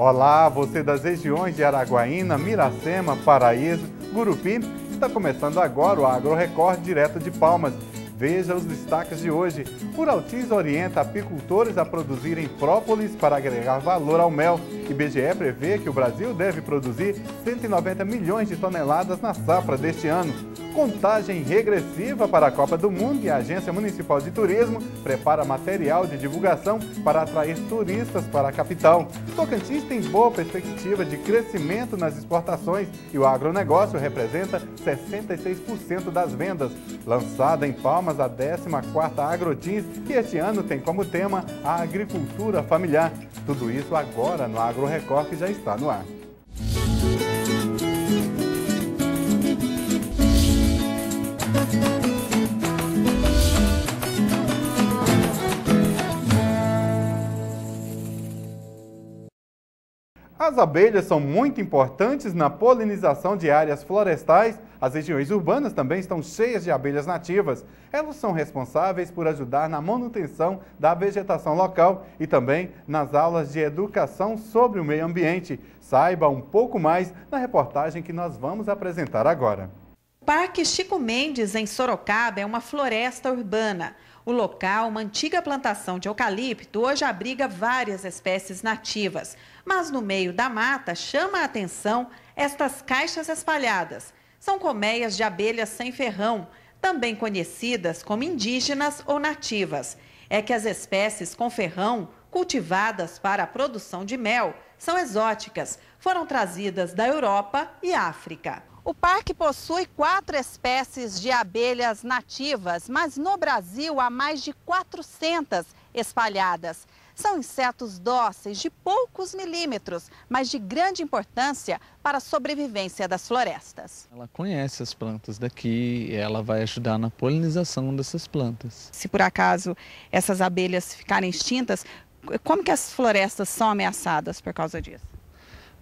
Olá, você das regiões de Araguaína, Miracema, Paraíso, Gurupi, está começando agora o Agro Record direto de Palmas. Veja os destaques de hoje. Uraltiz orienta apicultores a produzirem própolis para agregar valor ao mel. IBGE prevê que o Brasil deve produzir 190 milhões de toneladas na safra deste ano. Contagem regressiva para a Copa do Mundo e a Agência Municipal de Turismo prepara material de divulgação para atrair turistas para a capital. Tocantins tem boa perspectiva de crescimento nas exportações e o agronegócio representa 66% das vendas. Lançada em Palmas a 14ª Agrotins, que este ano tem como tema a agricultura familiar. Tudo isso agora no Agro Agro Record que já está no ar. As abelhas são muito importantes na polinização de áreas florestais. As regiões urbanas também estão cheias de abelhas nativas. Elas são responsáveis por ajudar na manutenção da vegetação local e também nas aulas de educação sobre o meio ambiente. Saiba um pouco mais na reportagem que nós vamos apresentar agora. O Parque Chico Mendes, em Sorocaba, é uma floresta urbana. O local, uma antiga plantação de eucalipto, hoje abriga várias espécies nativas. Mas no meio da mata chama a atenção estas caixas espalhadas. São colmeias de abelhas sem ferrão, também conhecidas como indígenas ou nativas. É que as espécies com ferrão, cultivadas para a produção de mel, são exóticas, foram trazidas da Europa e África. O parque possui quatro espécies de abelhas nativas, mas no Brasil há mais de 400 espalhadas. São insetos dóceis de poucos milímetros, mas de grande importância para a sobrevivência das florestas. Ela conhece as plantas daqui, ela vai ajudar na polinização dessas plantas. Se por acaso essas abelhas ficarem extintas, como que as florestas são ameaçadas por causa disso?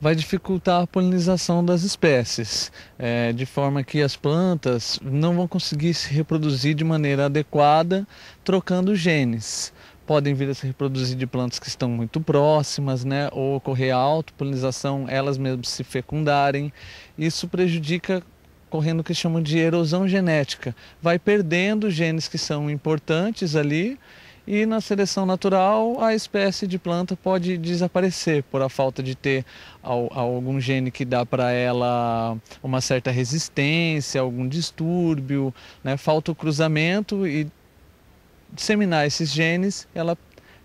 vai dificultar a polinização das espécies, é, de forma que as plantas não vão conseguir se reproduzir de maneira adequada trocando genes. Podem vir a se reproduzir de plantas que estão muito próximas, né, ou ocorrer a autopolinização, elas mesmas se fecundarem. Isso prejudica correndo o que chamam de erosão genética. Vai perdendo genes que são importantes ali e na seleção natural a espécie de planta pode desaparecer por a falta de ter algum gene que dá para ela uma certa resistência, algum distúrbio, né? falta o cruzamento e disseminar esses genes, ela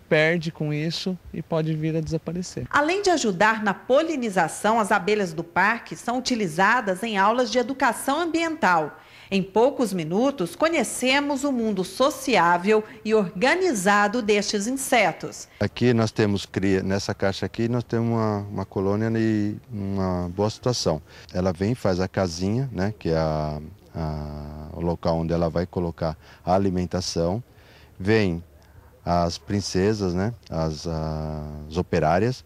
perde com isso e pode vir a desaparecer. Além de ajudar na polinização, as abelhas do parque são utilizadas em aulas de educação ambiental. Em poucos minutos, conhecemos o mundo sociável e organizado destes insetos. Aqui nós temos, nessa caixa aqui, nós temos uma, uma colônia e uma boa situação. Ela vem, faz a casinha, né, que é a, a, o local onde ela vai colocar a alimentação. Vem as princesas, né, as, as operárias,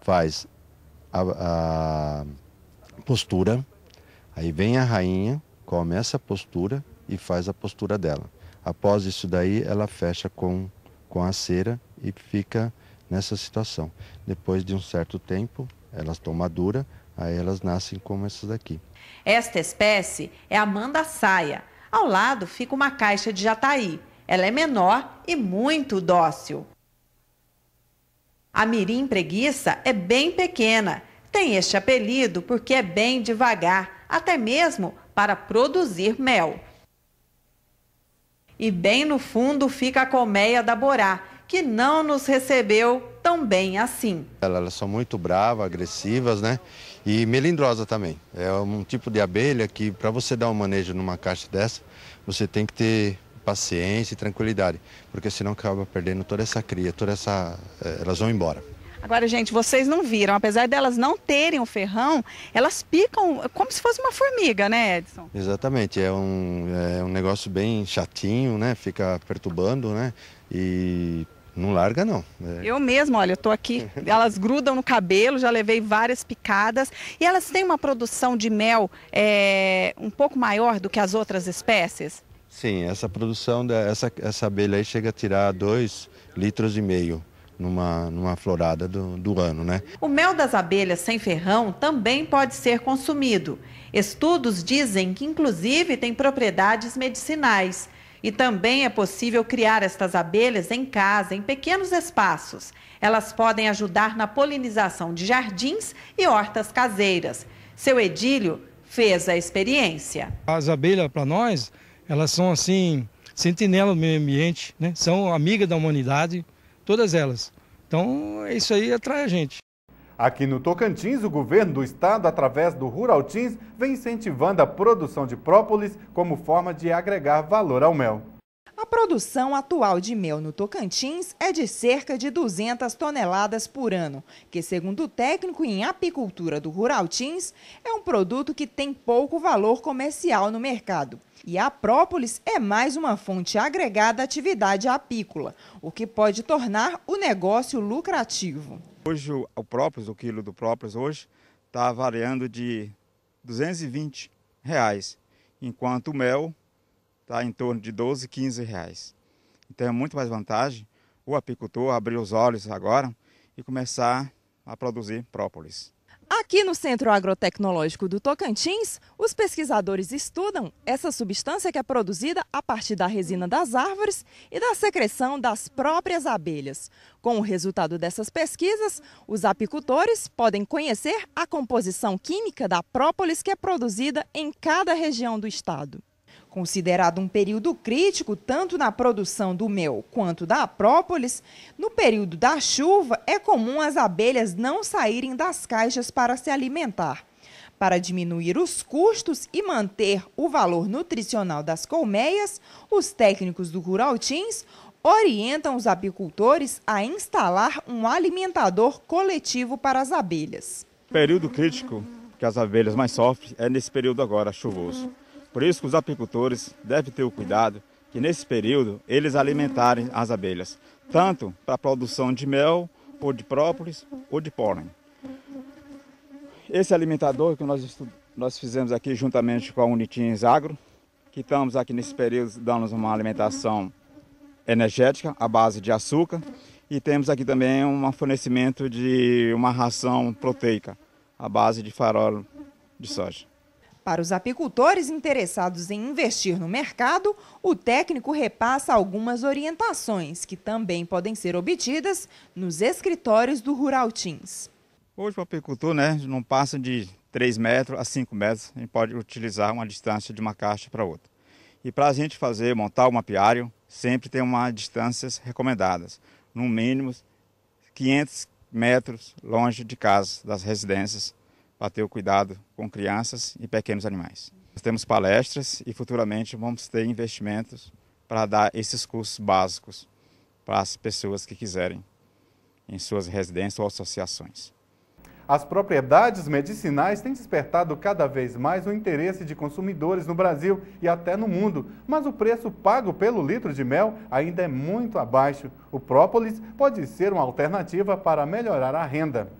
faz a, a postura, aí vem a rainha, começa a postura e faz a postura dela. Após isso daí, ela fecha com, com a cera e fica nessa situação. Depois de um certo tempo, elas estão maduras, aí elas nascem como essas daqui. Esta espécie é a manda saia. Ao lado fica uma caixa de jataí. Ela é menor e muito dócil. A mirim preguiça é bem pequena. Tem este apelido porque é bem devagar, até mesmo para produzir mel. E bem no fundo fica a colmeia da Borá, que não nos recebeu tão bem assim. Elas são muito bravas, agressivas, né? E melindrosa também. É um tipo de abelha que, para você dar um manejo numa caixa dessa, você tem que ter paciência e tranquilidade, porque senão acaba perdendo toda essa cria, toda essa. Eh, elas vão embora. Agora, gente, vocês não viram, apesar delas não terem o ferrão, elas picam como se fosse uma formiga, né, Edson? Exatamente, é um, é um negócio bem chatinho, né? Fica perturbando, né? E não larga, não. É. Eu mesmo, olha, eu tô aqui, elas grudam no cabelo, já levei várias picadas. E elas têm uma produção de mel é, um pouco maior do que as outras espécies? Sim, essa produção, dessa essa abelha aí chega a tirar dois litros e meio numa, numa florada do, do ano. Né? O mel das abelhas sem ferrão também pode ser consumido. Estudos dizem que, inclusive, tem propriedades medicinais. E também é possível criar estas abelhas em casa, em pequenos espaços. Elas podem ajudar na polinização de jardins e hortas caseiras. Seu Edílio fez a experiência. As abelhas, para nós, elas são assim, sentinela do meio ambiente, né? são amigas da humanidade, todas elas. Então, isso aí atrai a gente. Aqui no Tocantins, o governo do estado, através do Rural Ruraltins, vem incentivando a produção de própolis como forma de agregar valor ao mel. A produção atual de mel no Tocantins é de cerca de 200 toneladas por ano, que, segundo o técnico em apicultura do Rural Tins, é um produto que tem pouco valor comercial no mercado. E a própolis é mais uma fonte agregada à atividade apícola, o que pode tornar o negócio lucrativo. Hoje o própolis, o quilo do própolis hoje, está variando de 220 reais, enquanto o mel está em torno de 12, 15 reais. Então é muito mais vantagem o apicultor abrir os olhos agora e começar a produzir própolis. Aqui no Centro Agrotecnológico do Tocantins, os pesquisadores estudam essa substância que é produzida a partir da resina das árvores e da secreção das próprias abelhas. Com o resultado dessas pesquisas, os apicultores podem conhecer a composição química da própolis que é produzida em cada região do estado. Considerado um período crítico tanto na produção do mel quanto da própolis, no período da chuva é comum as abelhas não saírem das caixas para se alimentar. Para diminuir os custos e manter o valor nutricional das colmeias, os técnicos do Ruraltins orientam os apicultores a instalar um alimentador coletivo para as abelhas. O período crítico que as abelhas mais sofrem é nesse período agora chuvoso. Por isso que os apicultores devem ter o cuidado que nesse período eles alimentarem as abelhas, tanto para a produção de mel, ou de própolis, ou de pólen. Esse alimentador que nós, nós fizemos aqui juntamente com a Unitins Agro, que estamos aqui nesse período dando uma alimentação energética à base de açúcar e temos aqui também um fornecimento de uma ração proteica à base de farol de soja. Para os apicultores interessados em investir no mercado, o técnico repassa algumas orientações que também podem ser obtidas nos escritórios do Rural Teams. Hoje o apicultor né, não passa de 3 metros a 5 metros, a gente pode utilizar uma distância de uma caixa para outra. E para a gente fazer, montar um apiário, sempre tem uma distâncias recomendadas, no mínimo 500 metros longe de casa, das residências para ter o cuidado com crianças e pequenos animais. Nós temos palestras e futuramente vamos ter investimentos para dar esses cursos básicos para as pessoas que quiserem em suas residências ou associações. As propriedades medicinais têm despertado cada vez mais o interesse de consumidores no Brasil e até no mundo, mas o preço pago pelo litro de mel ainda é muito abaixo. O própolis pode ser uma alternativa para melhorar a renda.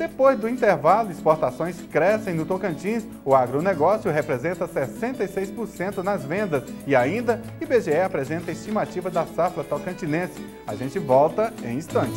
Depois do intervalo, exportações crescem no Tocantins, o agronegócio representa 66% nas vendas e ainda IBGE apresenta estimativa da safra tocantinense. A gente volta em instantes.